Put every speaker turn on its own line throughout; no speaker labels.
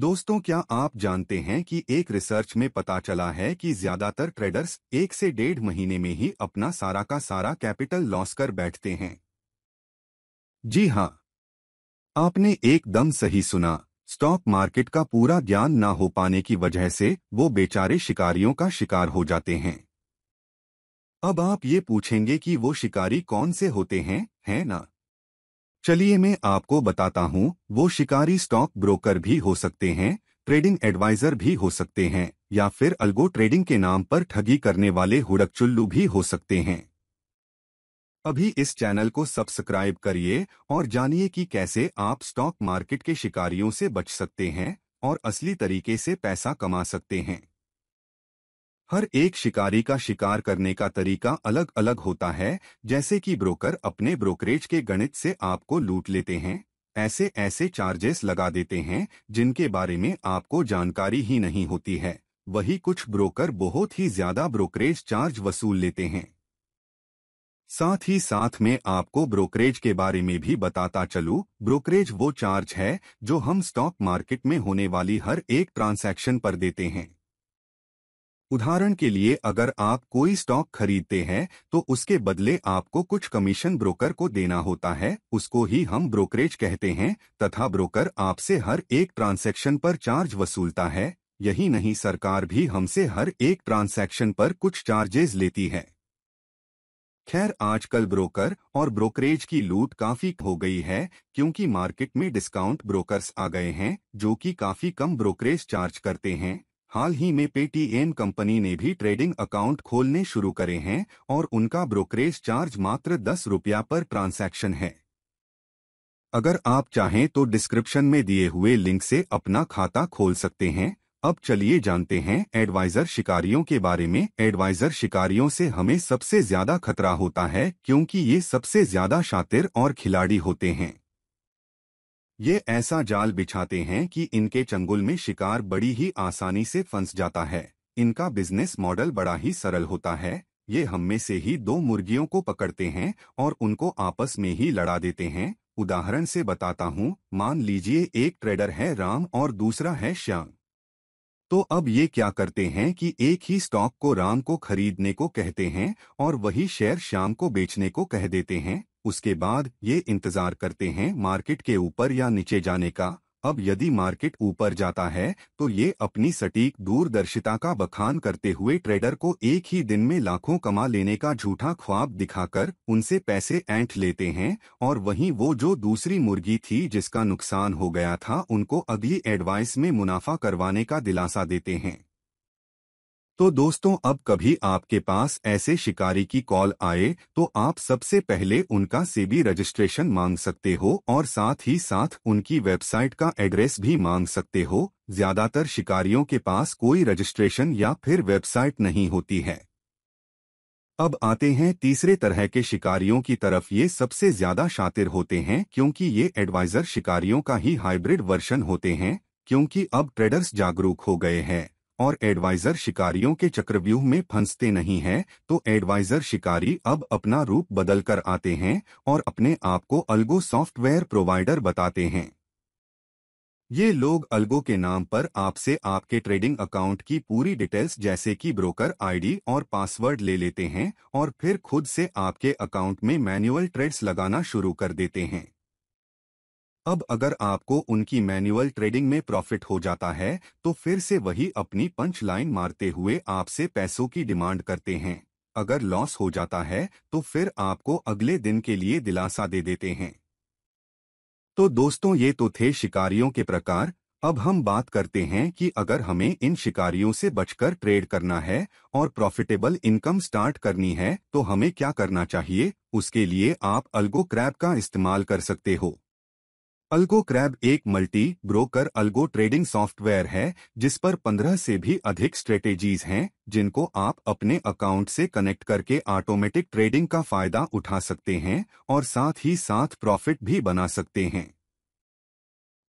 दोस्तों क्या आप जानते हैं कि एक रिसर्च में पता चला है कि ज्यादातर ट्रेडर्स एक से डेढ़ महीने में ही अपना सारा का सारा कैपिटल लॉस कर बैठते हैं जी हाँ आपने एकदम सही सुना स्टॉक मार्केट का पूरा ज्ञान ना हो पाने की वजह से वो बेचारे शिकारियों का शिकार हो जाते हैं अब आप ये पूछेंगे कि वो शिकारी कौन से होते हैं है ना चलिए मैं आपको बताता हूँ वो शिकारी स्टॉक ब्रोकर भी हो सकते हैं ट्रेडिंग एडवाइजर भी हो सकते हैं या फिर अलगो ट्रेडिंग के नाम पर ठगी करने वाले हुड़कचुल्लू भी हो सकते हैं अभी इस चैनल को सब्सक्राइब करिए और जानिए कि कैसे आप स्टॉक मार्केट के शिकारियों से बच सकते हैं और असली तरीके से पैसा कमा सकते हैं हर एक शिकारी का शिकार करने का तरीका अलग अलग होता है जैसे कि ब्रोकर अपने ब्रोकरेज के गणित से आपको लूट लेते हैं ऐसे ऐसे चार्जेस लगा देते हैं जिनके बारे में आपको जानकारी ही नहीं होती है वही कुछ ब्रोकर बहुत ही ज्यादा ब्रोकरेज चार्ज वसूल लेते हैं साथ ही साथ में आपको ब्रोकरेज के बारे में भी बताता चलू ब्रोकरेज वो चार्ज है जो हम स्टॉक मार्केट में होने वाली हर एक ट्रांसैक्शन पर देते हैं उदाहरण के लिए अगर आप कोई स्टॉक खरीदते हैं तो उसके बदले आपको कुछ कमीशन ब्रोकर को देना होता है उसको ही हम ब्रोकरेज कहते हैं तथा ब्रोकर आपसे हर एक ट्रांसैक्शन पर चार्ज वसूलता है यही नहीं सरकार भी हमसे हर एक ट्रांसैक्शन पर कुछ चार्जेस लेती है खैर आजकल ब्रोकर और ब्रोकरेज की लूट काफी हो गई है क्योंकि मार्केट में डिस्काउंट ब्रोकर्स आ गए हैं जो कि काफी कम ब्रोकरेज चार्ज करते हैं हाल ही में पेटीएम कंपनी ने भी ट्रेडिंग अकाउंट खोलने शुरू करे हैं और उनका ब्रोकरेज चार्ज मात्र दस रुपया पर ट्रांसैक्शन है अगर आप चाहें तो डिस्क्रिप्शन में दिए हुए लिंक से अपना खाता खोल सकते हैं अब चलिए जानते हैं एडवाइजर शिकारियों के बारे में एडवाइजर शिकारियों से हमें सबसे ज्यादा खतरा होता है क्योंकि ये सबसे ज्यादा शातिर और खिलाड़ी होते हैं ये ऐसा जाल बिछाते हैं कि इनके चंगुल में शिकार बड़ी ही आसानी से फंस जाता है इनका बिजनेस मॉडल बड़ा ही सरल होता है ये हम में से ही दो मुर्गियों को पकड़ते हैं और उनको आपस में ही लड़ा देते हैं उदाहरण से बताता हूँ मान लीजिए एक ट्रेडर है राम और दूसरा है श्याम तो अब ये क्या करते हैं कि एक ही स्टॉक को राम को खरीदने को कहते हैं और वही शेयर श्याम को बेचने को कह देते हैं उसके बाद ये इंतजार करते हैं मार्केट के ऊपर या नीचे जाने का अब यदि मार्केट ऊपर जाता है तो ये अपनी सटीक दूरदर्शिता का बखान करते हुए ट्रेडर को एक ही दिन में लाखों कमा लेने का झूठा ख्वाब दिखाकर उनसे पैसे ऐंठ लेते हैं और वहीं वो जो दूसरी मुर्गी थी जिसका नुकसान हो गया था उनको अगली एडवाइस में मुनाफा करवाने का दिलासा देते हैं तो दोस्तों अब कभी आपके पास ऐसे शिकारी की कॉल आए तो आप सबसे पहले उनका सेबी रजिस्ट्रेशन मांग सकते हो और साथ ही साथ उनकी वेबसाइट का एड्रेस भी मांग सकते हो ज्यादातर शिकारियों के पास कोई रजिस्ट्रेशन या फिर वेबसाइट नहीं होती है अब आते हैं तीसरे तरह के शिकारियों की तरफ ये सबसे ज्यादा शातिर होते हैं क्योंकि ये एडवाइजर शिकारियों का ही हाइब्रिड वर्शन होते हैं क्योंकि अब ट्रेडर्स जागरूक हो गए हैं और एडवाइजर शिकारियों के चक्रव्यूह में फंसते नहीं हैं तो एडवाइजर शिकारी अब अपना रूप बदलकर आते हैं और अपने आप को अलगो सॉफ्टवेयर प्रोवाइडर बताते हैं ये लोग अलगो के नाम पर आपसे आपके ट्रेडिंग अकाउंट की पूरी डिटेल्स जैसे कि ब्रोकर आईडी और पासवर्ड ले लेते हैं और फिर खुद से आपके अकाउंट में मैनुअल ट्रेड्स लगाना शुरू कर देते हैं अब अगर आपको उनकी मैनुअल ट्रेडिंग में प्रॉफिट हो जाता है तो फिर से वही अपनी पंच लाइन मारते हुए आपसे पैसों की डिमांड करते हैं अगर लॉस हो जाता है तो फिर आपको अगले दिन के लिए दिलासा दे देते हैं तो दोस्तों ये तो थे शिकारियों के प्रकार अब हम बात करते हैं कि अगर हमें इन शिकारियों से बचकर ट्रेड करना है और प्रॉफिटेबल इनकम स्टार्ट करनी है तो हमें क्या करना चाहिए उसके लिए आप अल्गो क्रैप का इस्तेमाल कर सकते हो अल्गो क्रैब एक multi broker algo trading software है जिस पर 15 से भी अधिक स्ट्रेटेजीज हैं जिनको आप अपने अकाउंट से कनेक्ट करके ऑटोमेटिक ट्रेडिंग का फायदा उठा सकते हैं और साथ ही साथ प्रॉफिट भी बना सकते हैं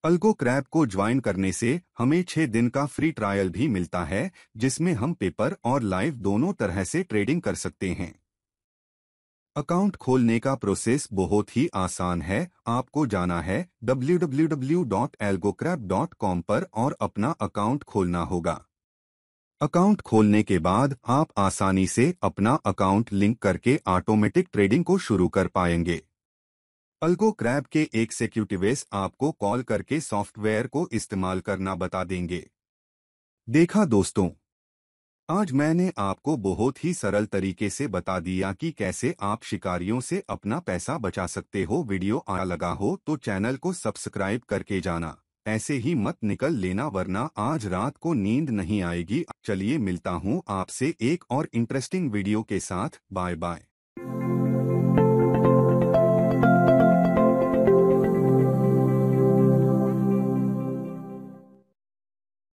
अल्गो क्रैब को ज्वाइन करने से हमें छह दिन का फ्री ट्रायल भी मिलता है जिसमें हम पेपर और लाइव दोनों तरह से ट्रेडिंग कर सकते हैं अकाउंट खोलने का प्रोसेस बहुत ही आसान है आपको जाना है www.algocrap.com पर और अपना अकाउंट खोलना होगा अकाउंट खोलने के बाद आप आसानी से अपना अकाउंट लिंक करके ऑटोमेटिक ट्रेडिंग को शुरू कर पाएंगे अल्गो क्रैब के एक सेक्यूटिवेस आपको कॉल करके सॉफ्टवेयर को इस्तेमाल करना बता देंगे देखा दोस्तों आज मैंने आपको बहुत ही सरल तरीके से बता दिया कि कैसे आप शिकारियों से अपना पैसा बचा सकते हो वीडियो आ लगा हो तो चैनल को सब्सक्राइब करके जाना ऐसे ही मत निकल लेना वरना आज रात को नींद नहीं आएगी चलिए मिलता हूँ आपसे एक और इंटरेस्टिंग वीडियो के साथ बाय बाय